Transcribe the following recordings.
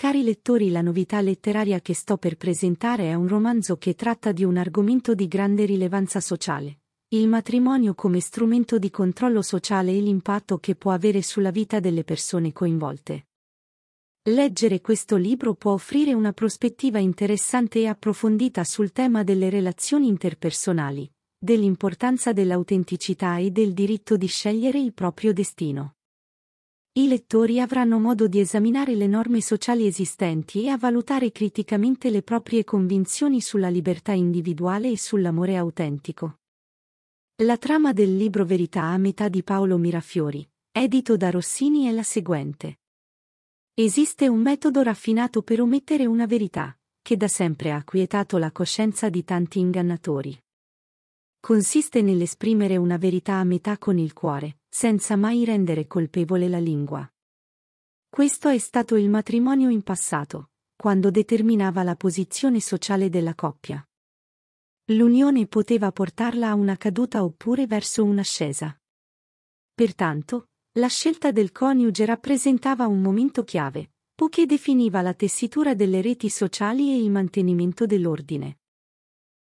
Cari lettori, la novità letteraria che sto per presentare è un romanzo che tratta di un argomento di grande rilevanza sociale, il matrimonio come strumento di controllo sociale e l'impatto che può avere sulla vita delle persone coinvolte. Leggere questo libro può offrire una prospettiva interessante e approfondita sul tema delle relazioni interpersonali, dell'importanza dell'autenticità e del diritto di scegliere il proprio destino. I lettori avranno modo di esaminare le norme sociali esistenti e a valutare criticamente le proprie convinzioni sulla libertà individuale e sull'amore autentico. La trama del libro Verità a metà di Paolo Mirafiori, edito da Rossini, è la seguente. Esiste un metodo raffinato per omettere una verità, che da sempre ha quietato la coscienza di tanti ingannatori consiste nell'esprimere una verità a metà con il cuore, senza mai rendere colpevole la lingua. Questo è stato il matrimonio in passato, quando determinava la posizione sociale della coppia. L'unione poteva portarla a una caduta oppure verso un'ascesa. Pertanto, la scelta del coniuge rappresentava un momento chiave, poiché definiva la tessitura delle reti sociali e il mantenimento dell'ordine.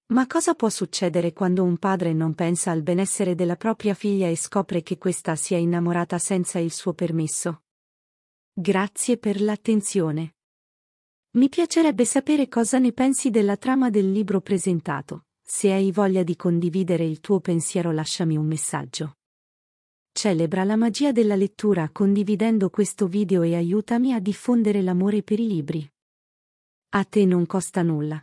Ma cosa può succedere quando un padre non pensa al benessere della propria figlia e scopre che questa si è innamorata senza il suo permesso? Grazie per l'attenzione. Mi piacerebbe sapere cosa ne pensi della trama del libro presentato. Se hai voglia di condividere il tuo pensiero lasciami un messaggio. Celebra la magia della lettura condividendo questo video e aiutami a diffondere l'amore per i libri. A te non costa nulla